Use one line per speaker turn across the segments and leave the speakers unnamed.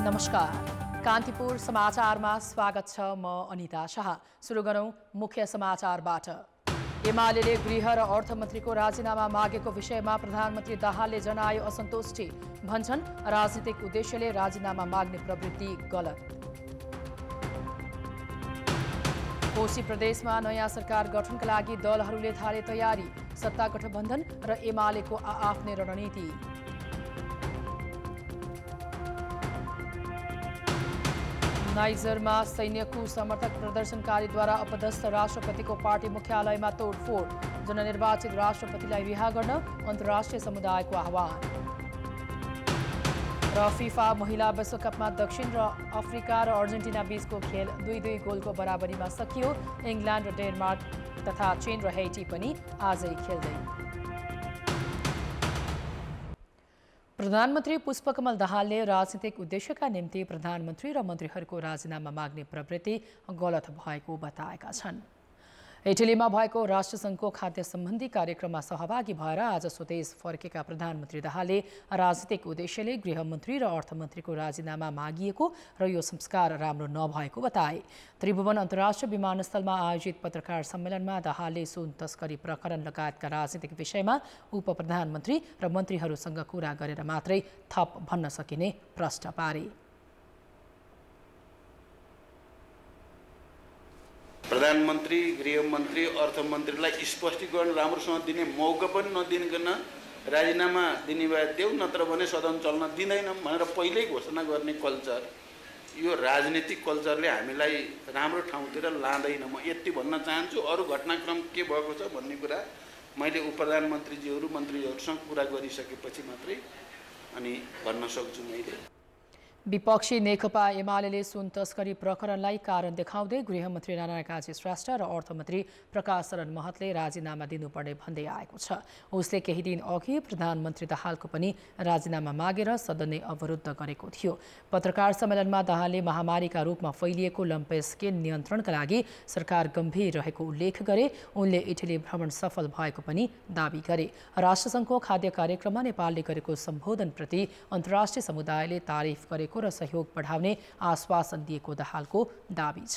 नमस्कार कान्तिपुर समाचारमा स्वागत छ म अनिता शाह सुरु गरौँ मुख्य समाचारबाट एमाले गृह र अर्थमन्त्रीको राजीनामा मागेको विषयमा प्रधानमन्त्री दाहालले जनायो असन्तुष्टि भन्छन् राजनीतिक उद्देश्यले राजीनामा माग्ने प्रवृत्ति गलत कोशी प्रदेशमा नयाँ सरकार गठनका लागि दलहरूले थाले तयारी सत्ता गठबन्धन र एमालेको आफ्नै रणनीति नाइजरमा सैन्यको समर्थक प्रदर्शनकारीद्वारा अपदस्थ राष्ट्रपतिको पार्टी मुख्यालयमा तोडफोड जननिर्वाचित राष्ट्रपतिलाई रिहा गर्न अन्तर्राष्ट्रिय समुदायको आह्वान र फिफा महिला विश्वकपमा दक्षिण र अफ्रिका र अर्जेन्टिना बीचको खेल दुई दुई गोलको बराबरीमा सकियो इङ्ल्यान्ड र डेनमार्क तथा चीन र हेटी पनि आजै खेल्दै प्रधानमन्त्री पुष्पकमल दाहालले राजनीतिक उद्देश्यका निम्ति प्रधानमन्त्री र मन्त्रीहरूको राजीनामा माग्ने प्रवृत्ति गलत भएको बताएका छन् इटलीमा भएको राष्ट्रसङ्घको खाद्य सम्बन्धी कार्यक्रममा सहभागी भएर आज स्वदेश फर्केका प्रधानमन्त्री दाहालले राजनीतिक उद्देश्यले गृहमन्त्री र अर्थमन्त्रीको राजीनामा मागिएको र यो संस्कार राम्रो नभएको बताए त्रिभुवन अन्तर्राष्ट्रिय विमानस्थलमा आयोजित पत्रकार सम्मेलनमा दाहालले सुन तस्करी प्रकरण लगायतका राजनीतिक विषयमा उप प्रधानमन्त्री र मन्त्रीहरूसँग कुरा गरेर मात्रै थप भन्न सकिने प्रश्न पारे
प्रधानमन्त्री गृहमन्त्री अर्थमन्त्रीलाई स्पष्टीकरण राम्रोसँग दिने मौका पनि नदिनकन राजीनामा दिने भए देऊ नत्र भने सदन चल्न दिँदैन भनेर पहिल्यै घोषणा गर्ने कल्चर यो राजनीतिक कल्चरले हामीलाई राम्रो ठाउँतिर लाँदैन म यति भन्न चाहन्छु अरू घटनाक्रम के भएको छ भन्ने कुरा मैले उप प्रधानमन्त्रीजीहरू मन्त्रीहरूसँग कुरा गरिसकेपछि मात्रै अनि भन्न सक्छु मैले
विपक्षी नेकपा एमाले सुन तस्करी प्रकरणलाई कारण देखाउँदै गृहमन्त्री नारायण काजी श्रेष्ठ र अर्थमन्त्री प्रकाश शरण महतले राजीनामा दिनुपर्ने भन्दै आएको छ उसले केही दिन अघि प्रधानमन्त्री दाहालको पनि राजीनामा मागेर सदन नै अवरुद्ध गरेको थियो पत्रकार सम्मेलनमा दाहालले महामारीका रूपमा फैलिएको लम्पेस्केन नियन्त्रणका लागि सरकार गम्भीर रहेको उल्लेख गरे उनले इटली भ्रमण सफल भएको पनि दावी गरे राष्ट्रसङ्घको खाद्य कार्यक्रममा नेपालले गरेको सम्बोधनप्रति अन्तर्राष्ट्रिय समुदायले तारिफ गरेको रहेको र सहयोग बढाउने आश्वासन दिएको दहालको दावी छ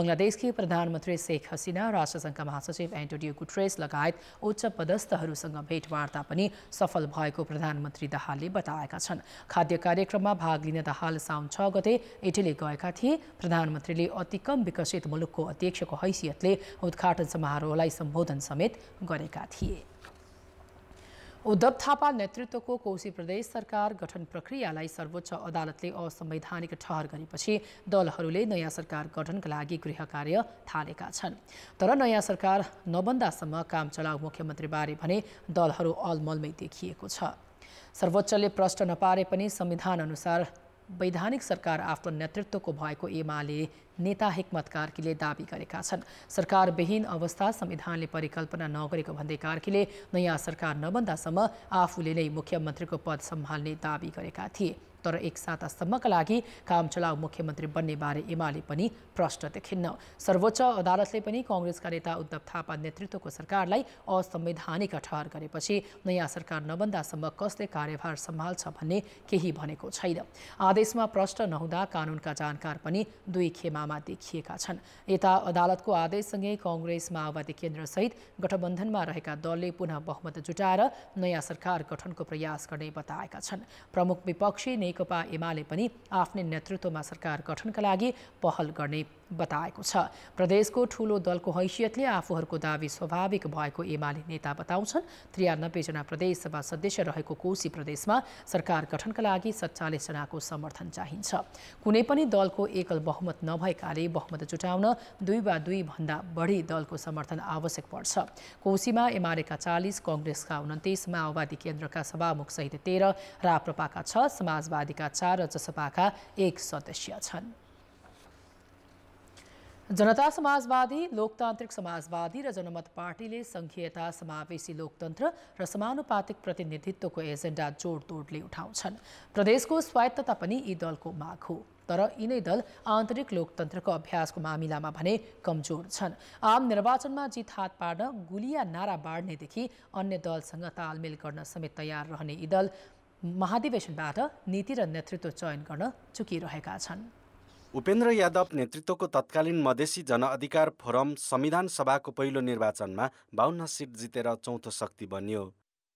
बङ्गलादेशकी प्रधानमन्त्री शेख हसिना राष्ट्रसङ्घका महासचिव एन्टोनियो गुट्रेस लगायत उच्च पदस्थहरूसँग भेटवार्ता पनि सफल भएको प्रधानमन्त्री दहालले बताएका छन् खाद्य कार्यक्रममा भाग लिन दहाल साउन छ गते इटली गएका थिए प्रधानमन्त्रीले अतिकम विकसित मुलुकको अध्यक्षको हैसियतले उद्घाटन समारोहलाई सम्बोधन समेत गरेका थिए उद्धव थापा नेतृत्वको कोशी प्रदेश सरकार गठन प्रक्रियालाई सर्वोच्च अदालतले असंवैधानिक ठहर गरेपछि दलहरूले नयाँ सरकार गठनका लागि गृह कार्य थालेका छन् तर नयाँ सरकार नबन्दासम्म काम चलाउ मुख्यमन्त्रीबारे भने दलहरू अलमलमै देखिएको छ सर्वोच्चले प्रश्न नपारे पनि संविधान अनुसार वैधानिक सरकार आफ्नो नेतृत्वको भएको एमाले नेता हिक्मत कार्कीले दावी गरेका छन् सरकार विहीन अवस्था संविधानले परिकल्पना नगरेको भन्दै कार्कीले नयाँ सरकार नबन्दासम्म आफूले नै मुख्यमन्त्रीको पद सम्हाल्ने दावी गरेका थिए तर एक सातासम्मका लागि काम चलाउ मुख्यमन्त्री बन्ने बारे एमाले पनि प्रश्न देखिन्न सर्वोच्च अदालतले पनि कङ्ग्रेसका नेता उद्धव थापा नेतृत्वको सरकारलाई असंवैधानिक ठहर गरेपछि नयाँ सरकार नबन्दासम्म कसले कार्यभार सम्हाल्छ भन्ने केही भनेको छैन आदेशमा प्रष्ट नहुँदा कानुनका जानकार पनि दुई खेमामा देखिएका छन् यता अदालतको आदेशसँगै कङ्ग्रेस माओवादी केन्द्रसहित गठबन्धनमा रहेका दलले पुनः बहुमत जुटाएर नयाँ सरकार गठनको प्रयास गर्ने बताएका छन् प्रमुख विपक्षी नेकपा एमाले पनि आफ्नै नेतृत्वमा सरकार गठनका लागि पहल गर्ने बताएको छ प्रदेशको ठूलो दलको हैसियतले आफूहरूको दावी स्वाभाविक भएको एमाले नेता बताउँछन् त्रियानब्बेजना प्रदेशसभा सदस्य रहेको कोशी प्रदेशमा सरकार गठनका लागि सत्तालिसजनाको समर्थन चाहिन्छ कुनै पनि दलको एकल बहुमत नभएकाले बहुमत जुटाउन दुई वा दुई भन्दा बढी दलको समर्थन आवश्यक पर्छ कोशीमा एमालेका चालिस कङ्ग्रेसका उन्तिस माओवादी केन्द्रका सभामुखसहित तेह्र राप्रपाका छ समाजवादीका चार र जसपाका एक सदस्य छन् जनता समाजवादी लोकतान्त्रिक समाजवादी र जनमत पार्टीले सङ्घीयता समावेशी लोकतन्त्र र समानुपातिक प्रतिनिधित्वको एजेन्डा जोडतोडले उठाउँछन् प्रदेशको स्वायत्तता पनि यी दलको माग हो तर यिनै दल आन्तरिक लोकतन्त्रको अभ्यासको मामिलामा भने कमजोर छन् आम निर्वाचनमा जित हात पार्न गुलिया नारा बाँड्नेदेखि अन्य दलसँग तालमेल गर्न समेत तयार रहने यी दल महाधिवेशनबाट नीति र नेतृत्व चयन गर्न चुकिरहेका छन्
उपेन्द्र यादव नेतृत्वको तत्कालीन मधेसी जनअधिकार फोरम संविधान सभाको पहिलो निर्वाचनमा बाहन्न सिट जितेर चौथो शक्ति बन्यो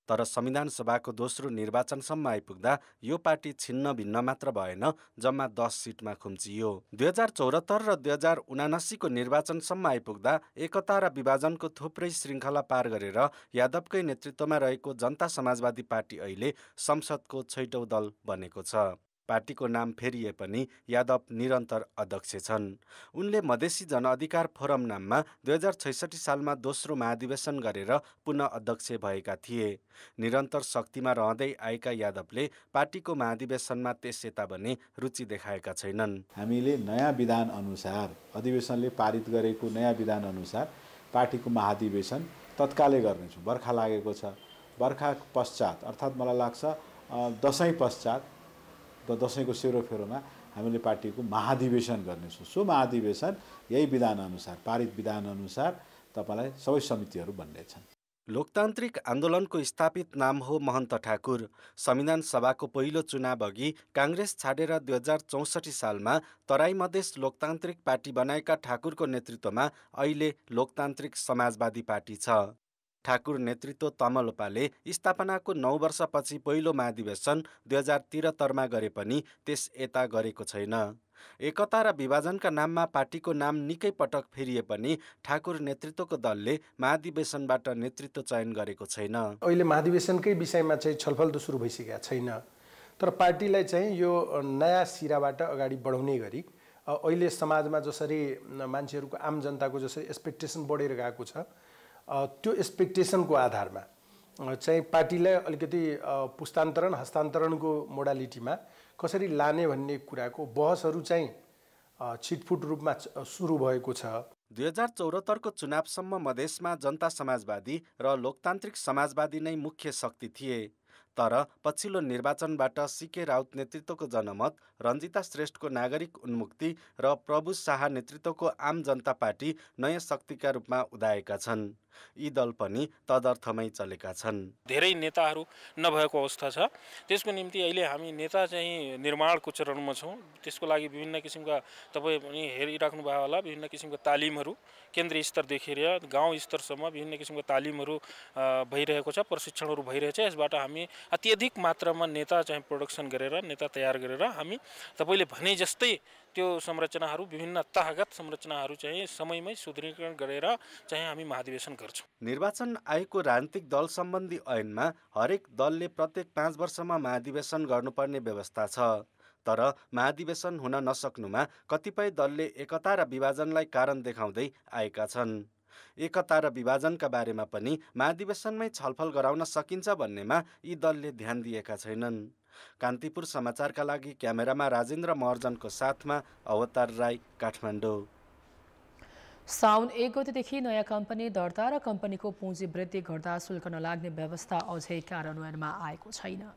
तर संविधान सभाको दोस्रो निर्वाचनसम्म आइपुग्दा यो पार्टी छिन्न भिन्न मात्र भएन जम्मा दस सिटमा खुम्चियो दुई हजार चौरात्तर र दुई हजार उनासीको निर्वाचनसम्म आइपुग्दा एकता र विभाजनको थुप्रै श्रृङ्खला पार गरेर यादवकै नेतृत्वमा रहेको जनता समाजवादी पार्टी अहिले संसदको छैटौँ दल बनेको छ पार्टीको नाम फेरिए पनि यादव निरन्तर अध्यक्ष छन् उनले मधेसी जनअधिकार फोरम नाममा दुई हजार छैसठी सालमा दोस्रो महाधिवेशन गरेर पुनः अध्यक्ष भएका थिए निरन्तर शक्तिमा रहँदै आएका यादवले पार्टीको महाधिवेशनमा त्यस यता भने रुचि देखाएका छैनन् हामीले नयाँ विधान अनुसार अधिवेशनले पारित गरेको नयाँ विधान अनुसार पार्टीको महाधिवेशन तत्कालै गर्नेछौँ बर्खा लागेको छ बर्खा पश्चात अर्थात् मलाई लाग्छ दसैँ पश्चात दसैँको सेरोफेरोमा हामीले पार्टीको महाधिवेशन गर्नेछौँ सो महाधिवेशन यही विधानअनुसार पारित विधानअनुसार तपाईँलाई सबै समितिहरू भन्नेछन् लोकतान्त्रिक आन्दोलनको स्थापित नाम हो महन्त ठाकुर संविधान सभाको पहिलो चुनाव अघि काङ्ग्रेस छाडेर दुई हजार चौसठी सालमा तराई मधेस लोकतान्त्रिक पार्टी बनाएका ठाकुरको नेतृत्वमा अहिले लोकतान्त्रिक समाजवादी पार्टी छ ठाकुर नेतृत्व तमलपाले स्थापनाको नौ वर्षपछि पहिलो महाधिवेशन दुई हजार तिहत्तरमा गरे पनि त्यस यता गरेको छैन एकता र विभाजनका नाममा पार्टीको नाम निकै पटक फेरिए पनि ठाकुर नेतृत्वको दलले महाधिवेशनबाट नेतृत्व चयन गरेको छैन अहिले
महाधिवेशनकै विषयमा चाहिँ छलफल त सुरु भइसकेका छैन तर पार्टीलाई चाहिँ यो नयाँ सिराबाट अगाडि बढाउने गरी अहिले समाजमा जसरी मान्छेहरूको आम जनताको जसरी एक्सपेक्टेसन बढेर गएको छ त्यो एक्सपेक्टेसनको आधारमा चाहिँ पार्टीलाई अलिकति पुस्तान्तरण हस्तान्तरणको मोडालिटीमा कसरी लाने भन्ने कुराको बहसहरू चाहिँ छिटफुट रूपमा सुरु भएको छ
दुई हजार चौहत्तरको चुनावसम्म मधेसमा जनता समाजवादी र लोकतान्त्रिक समाजवादी नै मुख्य शक्ति थिए तर पछिल्लो निर्वाचनबाट सिके राउत नेतृत्वको जनमत रञ्जिता श्रेष्ठको नागरिक उन्मुक्ति र प्रभु शाह नेतृत्वको आम जनता पार्टी नयाँ शक्तिका रूपमा उदाएका छन् यी दल पनि तदर्थमै चलेका छन्
धेरै नेताहरू नभएको अवस्था छ त्यसको निम्ति अहिले हामी नेता चाहिँ निर्माणको चरणमा छौँ त्यसको लागि विभिन्न किसिमका तपाईँ पनि हेरिराख्नु हेरिराख्नुभयो होला विभिन्न किसिमको तालिमहरू केन्द्रीय स्तरदेखि र गाउँ स्तरसम्म विभिन्न किसिमको तालिमहरू भइरहेको छ प्रशिक्षणहरू भइरहेछ यसबाट हामी अत्यधिक मात्रामा नेता चाहिँ प्रोडक्सन गरेर नेता तयार गरेर हामी तपाईँले भने जस्तै त्यो संरचनाहरू विभिन्न तहगत संरचनाहरू चाहिँ समयमै सुदृढीकरण गरेर चाहिँ हामी महाधिवेशन गर्छौँ
निर्वाचन आयोगको राजनीतिक दल सम्बन्धी ऐनमा हरेक दलले प्रत्येक पाँच वर्षमा महाधिवेशन गर्नुपर्ने व्यवस्था छ तर महाधिवेशन हुन नसक्नुमा कतिपय दलले एकता र विभाजनलाई कारण देखाउँदै आएका छन् एकता र विभाजनका बारेमा पनि महाधिवेशनमै छलफल गराउन सकिन्छ भन्नेमा यी दलले ध्यान दिएका छैनन् कान्तिपुर समाचारका लागि क्यामेरामा राजेन्द्र महर्जनको साथमा अवतार राई काठमाडौँ
साउन एक गतेदेखि नयाँ कम्पनी दर्ता र कम्पनीको पुँजी वृद्धि घट्दा शुल्क नलाग्ने व्यवस्था अझै कार्यान्वयनमा आएको छैन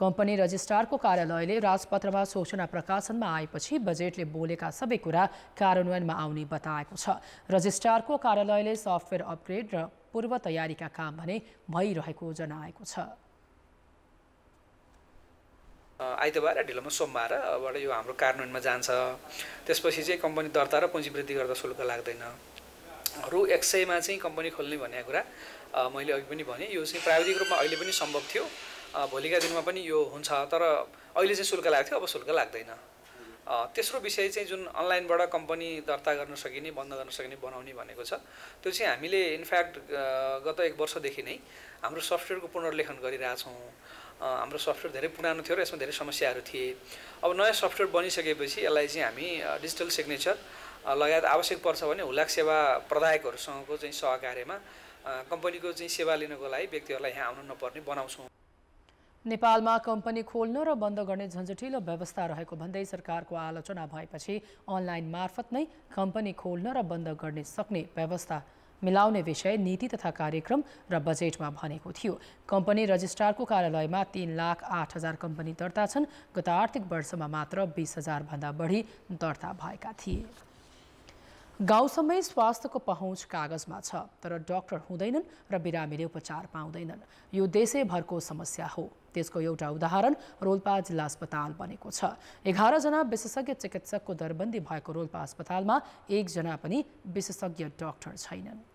कम्पनी रजिस्ट्रारको कार्यालयले राजपत्रमा सूचना प्रकाशनमा आएपछि बजेटले बोलेका सबै कुरा कार्यान्वयनमा आउने बताएको छ रजिस्ट्रारको कार्यालयले सफ्टवेयर अपग्रेड र पूर्व तयारीका काम भने भइरहेको जनाएको छ
आइतबार ढिलोमा सोमबारबाट यो हाम्रो कार्यान्वयनमा जान्छ त्यसपछि चाहिँ कम्पनी दर्ता र पुँजीवृद्धि गर्दा शुल्क लाग्दैन रु एक सयमा चाहिँ कम्पनी खोल्ने भन्ने कुरा मैले अघि पनि भने यो चाहिँ प्राविधिक रूपमा अहिले पनि सम्भव थियो भोलिका दिनमा पनि यो हुन्छ तर अहिले चाहिँ शुल्क लाग्थ्यो अब शुल्क लाग्दैन तेस्रो विषय चाहिँ जुन अनलाइनबाट कम्पनी दर्ता गर्न सकिने बन्द गर्न सकिने बनाउने भनेको छ त्यो चाहिँ हामीले इनफ्याक्ट गत एक वर्षदेखि नै हाम्रो सफ्टवेयरको पुनर्लेखन गरिरहेछौँ हाम्रो सफ्टवेयर धेरै पुरानो थियो र यसमा धेरै समस्याहरू थिए अब नयाँ सफ्टवेयर बनिसकेपछि यसलाई चाहिँ हामी डिजिटल सिग्नेचर लगायत आवश्यक पर्छ भने हुलाक सेवा प्रदायकहरूसँगको चाहिँ सहकार्यमा कम्पनीको चाहिँ सेवा लिनको लागि व्यक्तिहरूलाई यहाँ आउनु नपर्ने बनाउँछौँ
नेपालमा कम्पनी खोल्न र बन्द गर्ने झन्झटिलो व्यवस्था रहेको भन्दै सरकारको आलोचना भएपछि अनलाइन मार्फत नै कम्पनी खोल्न र बन्द गर्ने सक्ने व्यवस्था मिलाउने विषय नीति तथा कार्यक्रम र बजेटमा भनेको थियो कम्पनी रजिस्ट्रारको कार्यालयमा तीन लाख आठ हजार कम्पनी दर्ता छन् गत आर्थिक वर्षमा मात्र बिस हजारभन्दा बढी दर्ता भएका थिए गाउँसम्मै स्वास्थ्यको पहुँच कागजमा छ तर डाक्टर हुँदैनन् र बिरामीले उपचार पाउँदैनन् यो देशैभरको समस्या हो त्यसको एउटा उदाहरण रोल्पा जिल्ला अस्पताल बनेको छ एघारजना विशेषज्ञ चिकित्सकको दरबन्दी भएको रोल्पा अस्पतालमा एकजना पनि विशेषज्ञ डाक्टर छैनन्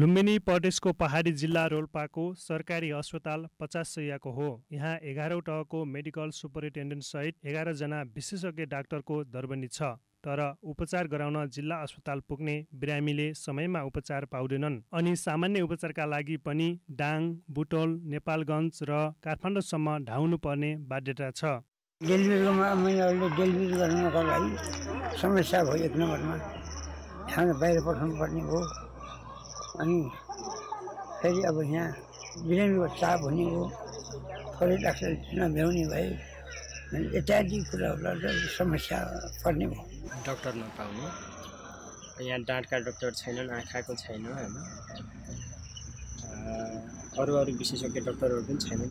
लुम्बिनी प्रदेशको पहाडी जिल्ला रोल्पाको सरकारी अस्पताल पचास सयको हो यहाँ एघारौँ तहको मेडिकल सुपरिन्टेन्डेन्टसहित एघारजना विशेषज्ञ डाक्टरको दरबन्दी छ तर उपचार गराउन जिल्ला अस्पताल पुग्ने बिरामीले समयमा उपचार पाउँदैनन् अनि सामान्य उपचारका लागि पनि डाङ बुटोल नेपालगञ्ज र काठमाडौँसम्म ढाउनुपर्ने बाध्यता छ डेलिभरीमा
मैले डेलिभरी गर्नको लागि समस्या भयो एक नम्बरमा यहाँ बाहिर पठाउनु पर्ने हो अनि फेरि अब यहाँ बिरामीको चाप हुने हो थोरै डाक्टर नभ्याउने भए इत्यादि कुराहरूलाई समस्या पर्ने भयो डक्टर नपाउनु यहाँ दाँतका डक्टर छैनन् आँखाको छैन होइन अरू अरू विशेषज्ञ डक्टरहरू पनि छैनन्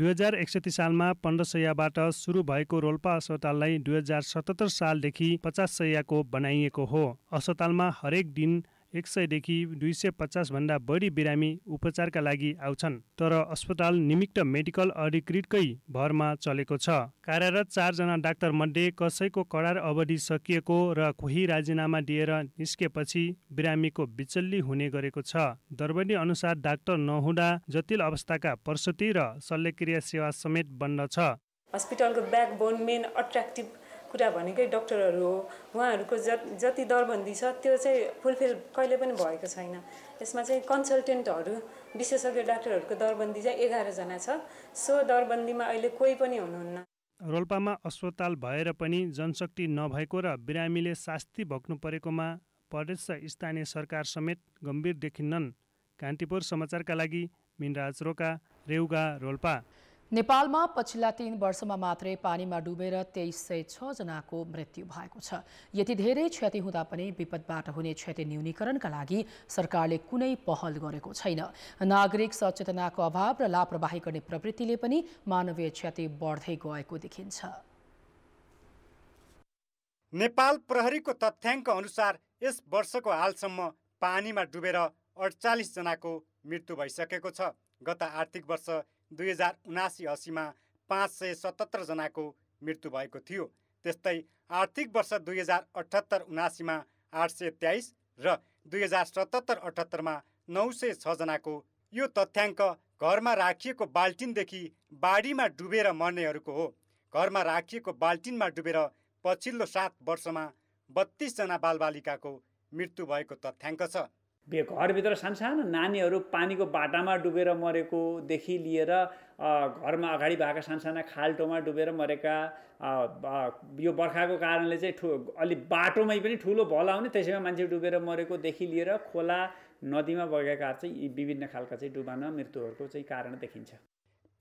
दुई हजार एकसठी सालमा पन्ध्र सयबाट सुरु भएको रोल्पा अस्पताललाई दुई हजार सतहत्तर सालदेखि पचास सयको बनाइएको हो अस्पतालमा हरेक दिन एक सयदेखि दुई सय पचासभन्दा बढी बिरामी उपचारका लागि आउँछन् तर अस्पताल निमित्त मेडिकल अधिकृतकै भरमा चलेको छ कार्यरत चारजना डाक्टरमध्ये कसैको कडार अवधि सकिएको र कोही राजीनामा दिएर निस्केपछि बिरामीको बिचल्ली हुने गरेको छ दरबनी अनुसार डाक्टर नहुँदा जटिल अवस्थाका प्रसुति र शल्यक्रिया सेवा समेत बन्द छ
हस्पिटलको ब्याकबोन मेन अट्र्याक्टिभ कुरा भनेकै डक्टरहरू हो उहाँहरूको ज जति दरबन्दी छ त्यो चाहिँ फुलफिल कहिले पनि भएको छैन यसमा चाहिँ कन्सल्टेन्टहरू विशेषज्ञ डाक्टरहरूको दरबन्दी चाहिँ एघारजना छ सो दरबन्दीमा अहिले कोही पनि हुनुहुन्न
रोल्पामा अस्पताल भएर पनि जनशक्ति नभएको र बिरामीले शास्ति भोग्नु परेकोमा प्रदेश र स्थानीय सरकार समेत गम्भीर देखिन्नन् कान्तिपुर समाचारका लागि मिनराज रोका रेउगा रोल्पा
नेपालमा पछिल्ला तीन वर्षमा मात्रै पानीमा डुबेर तेइस सय छजनाको मृत्यु भएको छ यति धेरै क्षति हुँदा पनि विपदबाट हुने क्षति न्यूनीकरणका लागि सरकारले कुनै पहल गरेको छैन नागरिक सचेतनाको अभाव र लापरवाही गर्ने प्रवृत्तिले पनि मानवीय क्षति बढ्दै गएको देखिन्छ
नेपाल प्रहरीको तथ्याङ्क अनुसार यस वर्षको हालसम्म पानीमा डुबेर जनाको मृत्यु भइसकेको छ गत आर्थिक वर्ष दुई हजार उनासी असीमा पाँच सय सतहत्तरजनाको मृत्यु भएको थियो त्यस्तै आर्थिक वर्ष दुई हजार अठहत्तर उनासीमा आठ सय तेइस र दुई हजार सतहत्तर अठहत्तरमा नौ सय छजनाको यो तथ्याङ्क घरमा राखिएको बाल्टिनदेखि बाढीमा डुबेर मर्नेहरूको हो घरमा राखिएको बाल्टिनमा डुबेर पछिल्लो सात वर्षमा बत्तिसजना बालबालिकाको मृत्यु भएको तथ्याङ्क छ घरभित्र सानसानो नानीहरू पानीको बाटामा डुबेर मरेकोदेखि लिएर घरमा अगाडि भएको सानो साना खाल्टोमा डुबेर मरेका यो बर्खाको कारणले चाहिँ ठु अलि बाटोमै पनि ठुलो भल आउने त्यसैमा मान्छे डुबेर मरेकोदेखि लिएर खोला नदीमा बगेका चाहिँ यी विभिन्न खालका चाहिँ डुबान मृत्युहरूको चाहिँ कारण देखिन्छ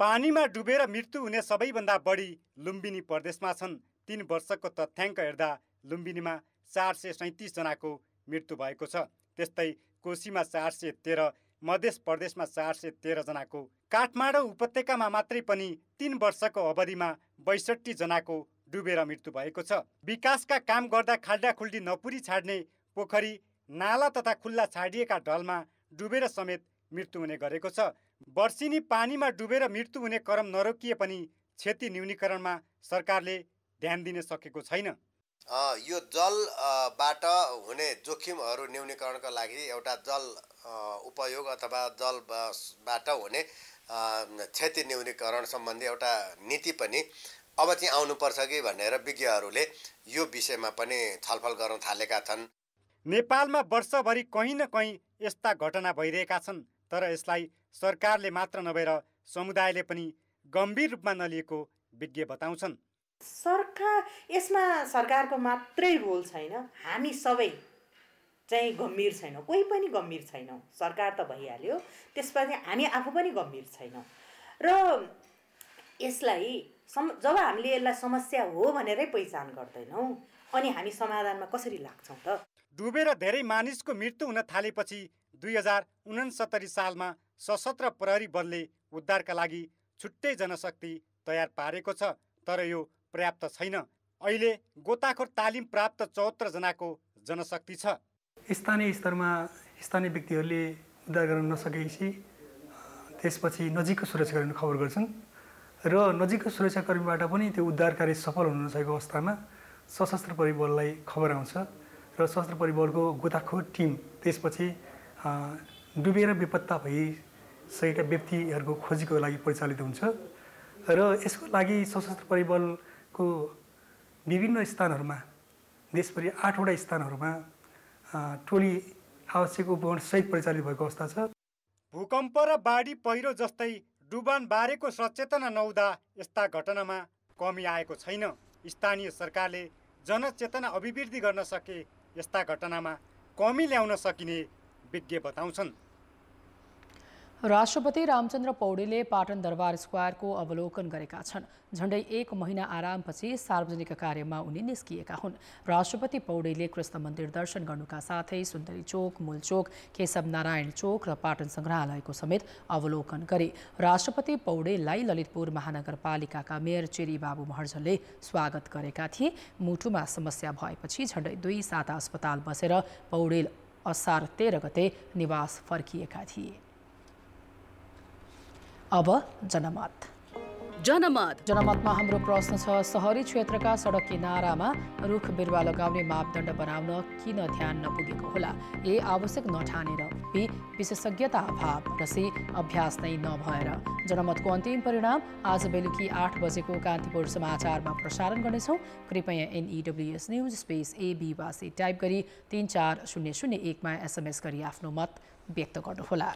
पानीमा डुबेर मृत्यु हुने सबैभन्दा बढी लुम्बिनी प्रदेशमा छन् तिन वर्षको तथ्याङ्क हेर्दा लुम्बिनीमा चार सय सैँतिसजनाको मृत्यु भएको छ त्यस्तै कोशीमा चार सय तेह्र मध्य प्रदेशमा चार सय तेह्रजनाको काठमाडौँ उपत्यकामा मात्रै पनि तिन वर्षको अवधिमा बैसठी जनाको डुबेर मृत्यु भएको छ विकासका काम गर्दा खाल्डाखुल्डी नपुरी छाड्ने पोखरी नाला तथा खुल्ला छाडिएका ढलमा डुबेर समेत मृत्यु हुने गरेको छ वर्षिनी पानीमा डुबेर मृत्यु हुने क्रम नरोकिए पनि क्षति न्यूनीकरणमा सरकारले ध्यान दिन सकेको छैन यो जलबाट हुने जोखिमहरू न्यूनीकरणका लागि एउटा जल उपयोग अथवा जलबाट हुने क्षति न्यूनीकरण सम्बन्धी एउटा नीति पनि अब चाहिँ आउनुपर्छ कि भनेर विज्ञहरूले यो विषयमा पनि छलफल गर्न थालेका छन् नेपालमा वर्षभरि कहीँ न कहीँ यस्ता घटना भइरहेका छन् तर यसलाई सरकारले मात्र नभएर समुदायले पनि गम्भीर रूपमा नलिएको विज्ञ बताउँछन् सरकार यसमा सरकारको मात्रै रोल छैन हामी सबै चाहिँ गम्भीर छैनौँ कोही पनि गम्भीर छैनौँ सरकार त भइहाल्यो त्यसपछि हामी आफू पनि गम्भीर छैनौँ र यसलाई सम जब हामीले यसलाई समस्या हो भनेरै पहिचान गर्दैनौँ अनि हामी समाधानमा कसरी लाग्छौँ त डुबेर धेरै मानिसको मृत्यु हुन थालेपछि दुई हजार उनसत्तरी सालमा सशस्त्र प्रहरी बलले उद्धारका लागि छुट्टै जनशक्ति तयार पारेको छ तर यो पर्याप्त छैन अहिले गोताखोर तालिम प्राप्त जनाको जनशक्ति छ
स्थानीय स्तरमा स्थानीय व्यक्तिहरूले उद्धार गर्न नसकेपछि त्यसपछि नजिकको सुरक्षाकर्मी खबर गर्छन् र नजिकको सुरक्षाकर्मीबाट पनि त्यो उद्धार कार्य सफल हुन नसकेको अवस्थामा सशस्त्र परिबललाई खबर आउँछ र सशस्त्र परिबलको गोताखोर टिम त्यसपछि डुबेर बेपत्ता भइसकेका व्यक्तिहरूको खोजीको लागि परिचालित हुन्छ र यसको लागि सशस्त्र परिबल को विभिन्न स्थानहरूमा देशभरि आठवटा स्थानहरूमा टोली आवश्यक उपकरण सहित परिचालित भएको अवस्था छ भूकम्प र बाढी पहिरो जस्तै
डुबान बारेको सचेतना नहुँदा यस्ता घटनामा कमी आएको छैन स्थानीय सरकारले जनचेतना अभिवृद्धि गर्न सके यस्ता घटनामा कमी ल्याउन सकिने विज्ञ बताउँछन्
राष्ट्रपति रामचन्द्र पौडेले पाटन दरबार स्क्वायरको अवलोकन गरेका छन् झण्डै एक महिना आरामपछि सार्वजनिक कार्यमा उनी निस्किएका हुन् राष्ट्रपति पौडेले कृष्ण मन्दिर दर्शन गर्नुका साथै सुन्दरी चोक मूलचोक केशव नारायण चोक र पाटन सङ्ग्रहालयको समेत अवलोकन गरे राष्ट्रपति पौडेललाई ललितपुर महानगरपालिकाका मेयर चेरी बाबु महर्जनले स्वागत गरेका थिए मुटुमा समस्या भएपछि झण्डै दुई साता अस्पताल बसेर पौडेल असार तेह्र गते निवास फर्किएका थिए अब जनमत जनमत जनमतमा हाम्रो प्रश्न छ सहरी क्षेत्रका सडक किनारामा रुख बिरुवा लगाउने मापदण्ड बनाउन किन ध्यान नपुगेको होला ए आवश्यक नठानेर बी विशेषज्ञता अभाव र सी अभ्यास नै नभएर जनमतको अन्तिम परिणाम आज बेलुकी आठ बजेको कान्तिपुर समाचारमा प्रसारण गर्नेछौँ कृपया N E W S news space A B type गरी तिन चार शून्य शून्य एकमा एसएमएस गरी आफ्नो मत व्यक्त गर्नुहोला